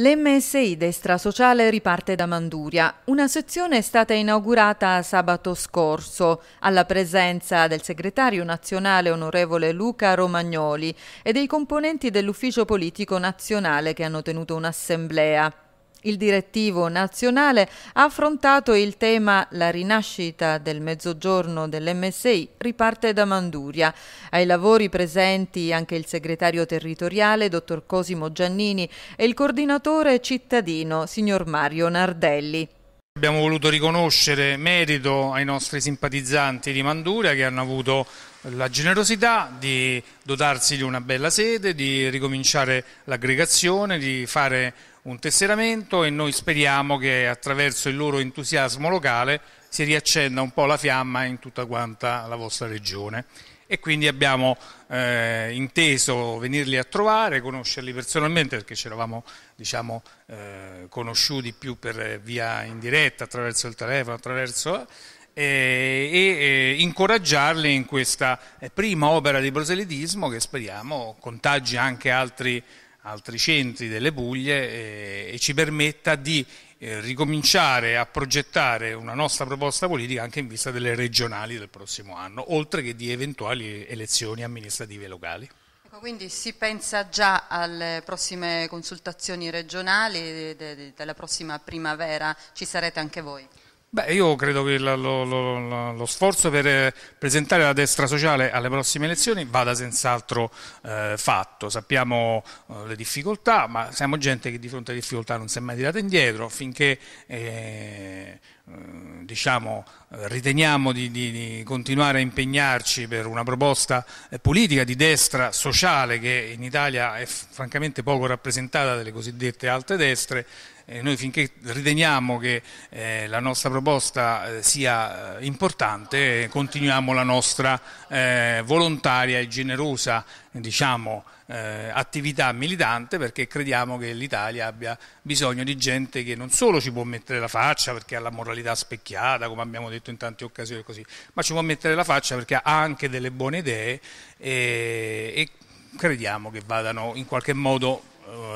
L'MSI Destra Sociale riparte da Manduria. Una sezione è stata inaugurata sabato scorso alla presenza del segretario nazionale onorevole Luca Romagnoli e dei componenti dell'ufficio politico nazionale che hanno tenuto un'assemblea. Il direttivo nazionale ha affrontato il tema La rinascita del mezzogiorno dell'MSI riparte da Manduria. Ai lavori presenti anche il segretario territoriale, dottor Cosimo Giannini, e il coordinatore cittadino, signor Mario Nardelli. Abbiamo voluto riconoscere merito ai nostri simpatizzanti di Manduria che hanno avuto la generosità di dotarsi di una bella sede, di ricominciare l'aggregazione, di fare un tesseramento e noi speriamo che attraverso il loro entusiasmo locale si riaccenda un po' la fiamma in tutta quanta la vostra regione e quindi abbiamo eh, inteso venirli a trovare, conoscerli personalmente perché ci eravamo diciamo, eh, conosciuti più per via indiretta, attraverso il telefono, attraverso, eh, e eh, incoraggiarli in questa eh, prima opera di proselitismo che speriamo contagi anche altri altri centri delle Puglie e, eh, e ci permetta di eh, ricominciare a progettare una nostra proposta politica anche in vista delle regionali del prossimo anno, oltre che di eventuali elezioni amministrative locali. Ecco, quindi si pensa già alle prossime consultazioni regionali, della prossima primavera, ci sarete anche voi? Beh, io credo che lo, lo, lo, lo, sforzo per eh, presentare la destra sociale alle prossime elezioni vada senz'altro eh, fatto. Sappiamo eh, le difficoltà, ma siamo gente che di fronte alle difficoltà non si è mai tirata indietro finché eh, eh diciamo, riteniamo di, di, di, continuare a impegnarci per una proposta eh, politica di destra sociale che in Italia è francamente poco rappresentata dalle cosiddette alte destre eh, noi finché riteniamo che eh, la nostra proposta eh, sia eh, importante continuiamo la nostra eh, volontaria e generosa diciamo, attività militante perché crediamo che l'Italia abbia bisogno di gente che non solo ci può mettere la faccia perché ha la moralità specchiata come abbiamo detto in tante occasioni così, ma ci può mettere la faccia perché ha anche delle buone idee e, e crediamo che vadano in qualche modo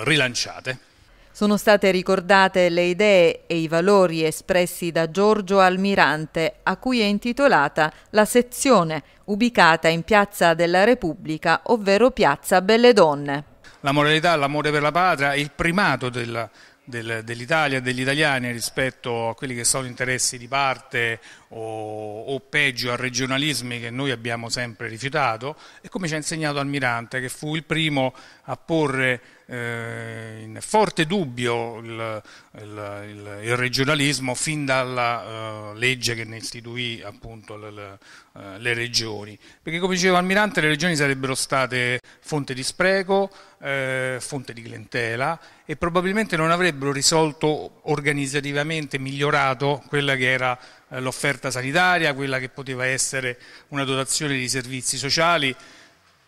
rilanciate. Sono state ricordate le idee e i valori espressi da Giorgio Almirante, a cui è intitolata la sezione ubicata in Piazza della Repubblica, ovvero Piazza Belle Donne. La moralità, l'amore per la patria, il primato della, dell'Italia e degli italiani rispetto a quelli che sono interessi di parte o, o, peggio a regionalismi che noi abbiamo sempre rifiutato e come ci ha insegnato Almirante che fu il primo a porre eh, in forte dubbio il, il, il, il regionalismo fin dalla uh, legge che ne istituì appunto le, le, eh, le, regioni perché come diceva Almirante le regioni sarebbero state fonte di spreco eh, fonte di clientela e probabilmente non avrebbero risolto organizzativamente migliorato quella che era eh, l'offerta sanitaria, quella che poteva essere una dotazione di servizi sociali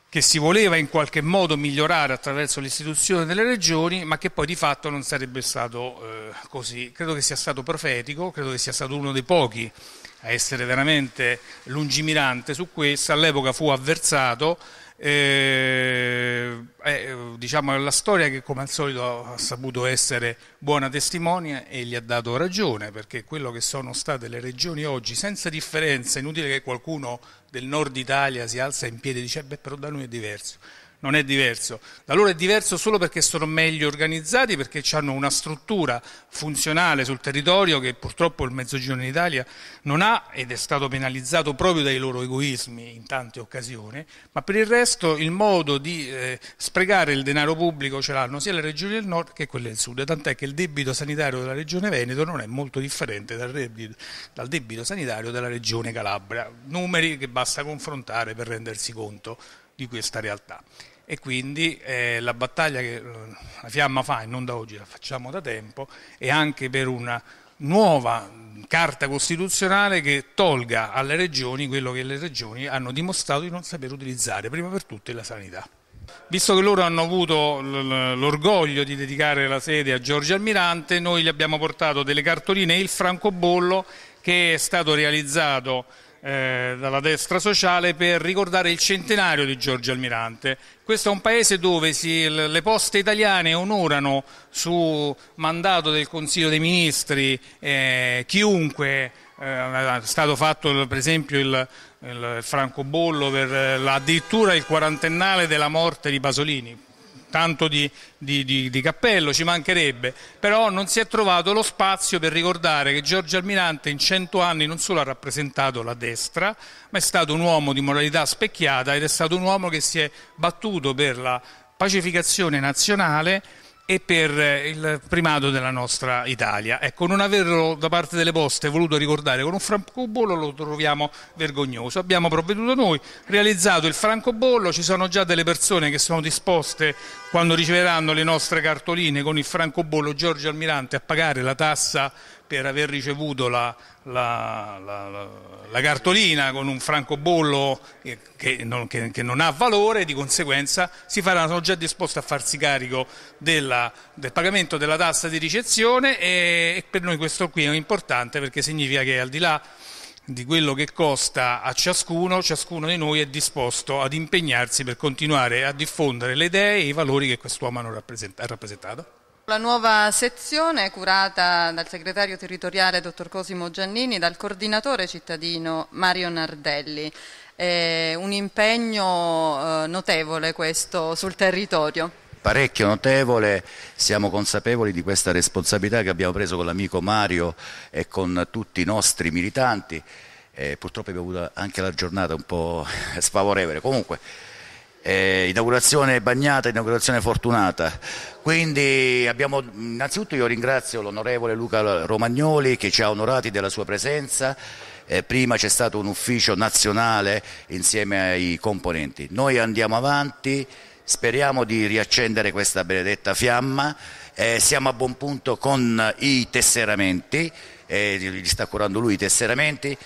che si voleva in qualche modo migliorare attraverso l'istituzione delle regioni, ma che poi di fatto non sarebbe stato eh, così. Credo che sia stato profetico, credo che sia stato uno dei pochi a essere veramente lungimirante su questo. All'epoca fu avversato eh, eh, diciamo la storia che come al solito ha saputo essere buona testimonia e gli ha dato ragione perché quello che sono state le regioni oggi senza differenza, inutile che qualcuno del nord Italia si alza in piedi e dice eh, beh però da noi è diverso non è diverso. Da loro è diverso solo perché sono meglio organizzati, perché hanno una struttura funzionale sul territorio che purtroppo il Mezzogiorno d'Italia non ha ed è stato penalizzato proprio dai loro egoismi in tante occasioni, ma per il resto il modo di eh, sprecare il denaro pubblico ce l'hanno sia le regioni del nord che quelle del sud, tant'è che il debito sanitario della regione Veneto non è molto differente dal debito, dal debito sanitario della regione Calabria, numeri che basta confrontare per rendersi conto di questa realtà e quindi eh, la battaglia che la eh, Fiamma fa, e non da oggi, la facciamo da tempo, è anche per una nuova carta costituzionale che tolga alle regioni quello che le regioni hanno dimostrato di non saper utilizzare, prima per tutte la sanità. Visto che loro hanno avuto l'orgoglio di dedicare la sede a Giorgio Almirante, noi gli abbiamo portato delle cartoline e il francobollo che è stato realizzato eh, dalla destra sociale per ricordare il centenario di Giorgio Almirante. Questo è un paese dove si, le poste italiane onorano su mandato del Consiglio dei Ministri eh, chiunque eh, è stato fatto per esempio il, il francobollo per eh, addirittura il quarantennale della morte di Pasolini, tanto di, di, di, di, cappello, ci mancherebbe, però non si è trovato lo spazio per ricordare che Giorgio Almirante in cento anni non solo ha rappresentato la destra, ma è stato un uomo di moralità specchiata ed è stato un uomo che si è battuto per la pacificazione nazionale e per eh, il primato della nostra Italia. Ecco, non averlo da parte delle poste voluto ricordare con un francobollo lo troviamo vergognoso. Abbiamo provveduto noi, realizzato il francobollo, ci sono già delle persone che sono disposte quando riceveranno le nostre cartoline con il francobollo Giorgio Almirante a pagare la tassa per aver ricevuto la, la, la, la cartolina con un francobollo che non, che, che non, ha valore, di conseguenza si faranno, sono già disposti a farsi carico della, del pagamento della tassa di ricezione e, e per noi questo qui è importante perché significa che al di là di quello che costa a ciascuno, ciascuno di noi è disposto ad impegnarsi per continuare a diffondere le idee e i valori che quest'uomo ha rappresentato. La nuova sezione è curata dal segretario territoriale dottor Cosimo Giannini, dal coordinatore cittadino Mario Nardelli. È un impegno eh, notevole questo sul territorio parecchio notevole, siamo consapevoli di questa responsabilità che abbiamo preso con l'amico Mario e con tutti i nostri militanti, eh, purtroppo abbiamo avuto anche la giornata un po' sfavorevole, comunque eh, inaugurazione bagnata, inaugurazione fortunata, quindi abbiamo, innanzitutto io ringrazio l'onorevole Luca Romagnoli che ci ha onorati della sua presenza, eh, prima c'è stato un ufficio nazionale insieme ai componenti, noi andiamo avanti, Speriamo di riaccendere questa benedetta fiamma. Eh, siamo a buon punto con i tesseramenti, eh, li sta curando lui i tesseramenti.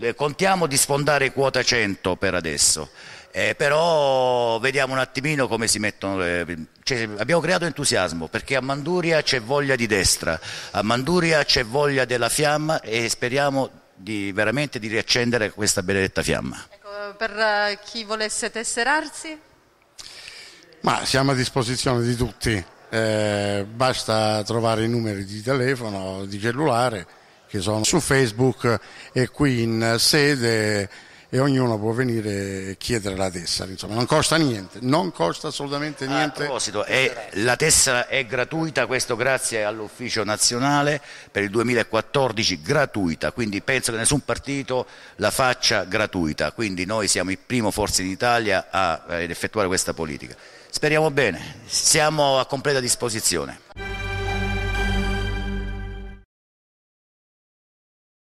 Eh, contiamo di sfondare quota 100 per adesso. Eh, però vediamo un attimino come si mettono le... Eh, cioè, abbiamo creato entusiasmo perché a Manduria c'è voglia di destra a Manduria c'è voglia della fiamma e speriamo di, veramente di riaccendere questa benedetta fiamma ecco, per eh, chi volesse tesserarsi ma siamo a disposizione di tutti, eh, basta trovare i numeri di telefono, di cellulare che sono su Facebook e qui in sede e ognuno può venire e chiedere la tessera, insomma non costa niente, non costa assolutamente niente. A proposito, è, la tessera è gratuita, questo grazie all'ufficio nazionale per il 2014 gratuita, quindi penso che nessun partito la faccia gratuita, quindi noi siamo il primo forse in Italia eh, ad effettuare questa politica. Speriamo bene, siamo a completa disposizione.